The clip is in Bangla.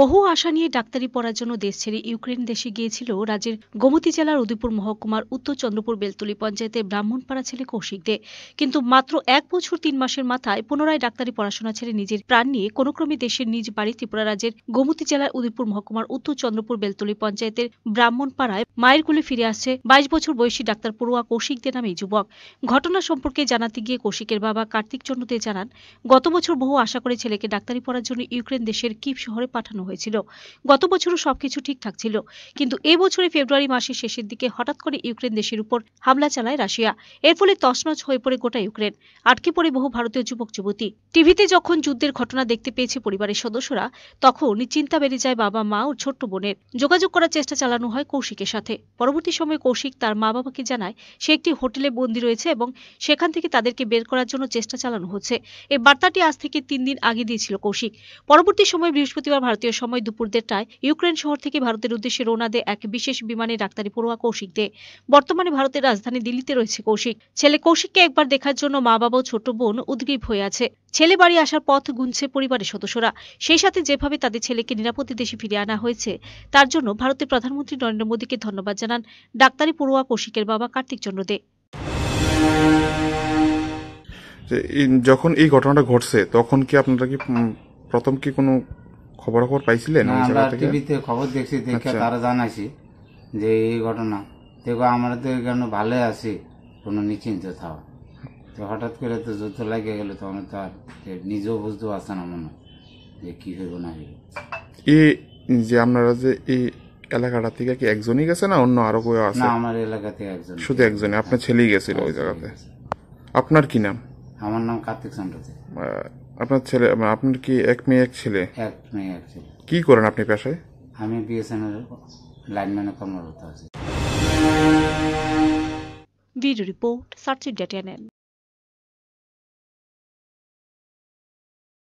বহু আশা নিয়ে ডাক্তারি পড়ার জন্য দেশ ছেড়ে ইউক্রেন দেশে গিয়েছিল রাজ্যের গোমতি জেলার উদয়পুর মহকুমার উত্তর চন্দ্রপুর বেলতলি পঞ্চায়েতের ব্রাহ্মণপাড়া ছেলে কৌশিক দে কিন্তু মাত্র এক বছর তিন মাসের মাথায় পুনরায় ডাক্তারি পড়াশোনা ছেড়ে নিজের প্রাণ নিয়ে কোনোক্রমে দেশের নিজ বাড়ি ত্রিপুরা রাজ্যের গোমতি জেলার উদয়পুর মহকুমার উত্তর চন্দ্রপুর বেলতলি পঞ্চায়েতের ব্রাহ্মণপাড়ায় মায়ের কুলে ফিরে আসছে বাইশ বছর বয়সী ডাক্তার পড়ুয়া কৌশিক দে নামে যুবক ঘটনা সম্পর্কে জানাতে গিয়ে কৌশিকের বাবা কার্তিক চন্দ্র দে জানান গত বছর বহু আশা করে ছেলেকে ডাক্তারি পড়ার জন্য ইউক্রেন দেশের কিপ শহরে পাঠানো দেখানো হয়েছিল গত বছরও সবকিছু ঠিকঠাক ছিল কিন্তু এবছরে ফেব্রুয়ারি মাসের শেষের দিকে হঠাৎ করে ইউক্রেন দেশের উপর হামলা চালায় রাশিয়া এর ফলে তছনছ হয়ে পড়ে গোটা ইউক্রেন আটকে পড়ে বহু ভারতীয় যুবক যুবতী টিভিতে যখন যুদ্ধের ঘটনা দেখতে পেয়েছে পরিবারের সদস্যরা তখন চিন্তা বেড়ে যায় বাবা মা ও ছোট্ট বোনের যোগাযোগ করার চেষ্টা চালানো হয় কৌশিকের সাথে পরবর্তী সময় কৌশিক তার মা বাবাকে জানায় সে একটি হোটেলে বন্দী রয়েছে এবং সেখান থেকে তাদেরকে বের করার জন্য চেষ্টা চালানো হচ্ছে এই বার্তাটি আজ থেকে তিন দিন আগে দিয়েছিল কৌশিক পরবর্তী সময় বৃহস্পতিবার ভারতীয় ভারতীয় সময় দুপুর দেড়টায় ইউক্রেন শহর থেকে ভারতের উদ্দেশ্যে রোনা দে এক বিশেষ বিমানে ডাক্তারি পড়ুয়া কৌশিক দে বর্তমানে ভারতের রাজধানী দিল্লিতে রয়েছে কৌশিক ছেলে কৌশিককে একবার দেখার জন্য মা বাবা ও ছোট বোন উদ্গ্রীব হয়ে আছে ছেলে বাড়ি আসার পথ গুনছে পরিবারের সদস্যরা সেই সাথে যেভাবে তাদের ছেলেকে নিরাপদে দেশে ফিরে আনা হয়েছে তার জন্য ভারতের প্রধানমন্ত্রী নরেন্দ্র মোদীকে ধন্যবাদ জানান ডাক্তারি পড়ুয়া কৌশিকের বাবা কার্তিক চন্দ্র দে যখন এই ঘটনাটা ঘটছে তখন কি আপনারা কি প্রথম কি কোনো খবর খবর পাইছিলেন না, আমরা টিভিতে খবর দেখছি দেখে আচ্ছা। তারা জানাইছি যে এই ঘটনা দেখো আমরা তো কেন ভালো আছি কোনো নিশ্চিন্ত থাও তো হঠাৎ করে তো যুদ্ধ লাগিয়ে তো তখন তো আর যে নিজেও বুঝতে পারছে না মনে হয় যে কি হইব না হইব এ যে আপনারা যে এই এলাকাটা থেকে কি একজনই গেছে না অন্য আরো কেউ আছে না আমার এলাকাতে একজন শুধু একজনই আপনার ছেলেই গেছিল ওই হ্যাঁ, জায়গাতে আপনার কি নাম আমার নাম কার্তিক চন্দ্রতে আপনার ছেলে আপনার কি এক মেয়ে এক ছেলে এক মেয়ে এক ছেলে কি করেন আপনি পেশায় আমি বিএসএনএল লাইনম্যানে কর্মরত আছি ভিডিও রিপোর্ট ডেটা ডেটিয়ানেল